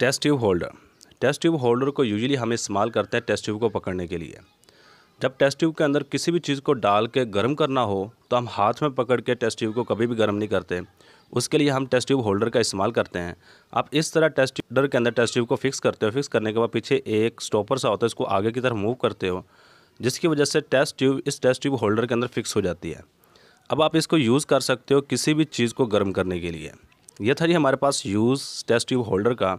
test tube holder test tube holder को usually हम इस्तेमाल करते हैं टेस्ट ट्यूब को पकड़ने के लिए जब टेस्ट ट्यूब के अंदर किसी भी चीज़ को डाल के गर्म करना हो तो हम हाथ में पकड़ के टेस्ट ट्यूब को कभी भी गर्म नहीं करते उसके लिए हम टेस्ट ट्यूब होल्डर का इस्तेमाल करते हैं आप इस तरह टेस्ट होल्डर के अंदर टेस्ट ट्यूब को फिक्स करते हो फिक्स करने के बाद पीछे एक स्टॉपर सा होता है इसको आगे की तरफ मूव करते हो जिसकी वजह से टेस्ट ट्यूब इस टेस्ट ट्यूब होल्डर के अंदर फिक्स हो जाती है अब आप इसको यूज़ कर सकते हो किसी भी चीज़ को गर्म करने के लिए यह था जी हमारे पास यूज़ टेस्ट ट्यूब होल्डर का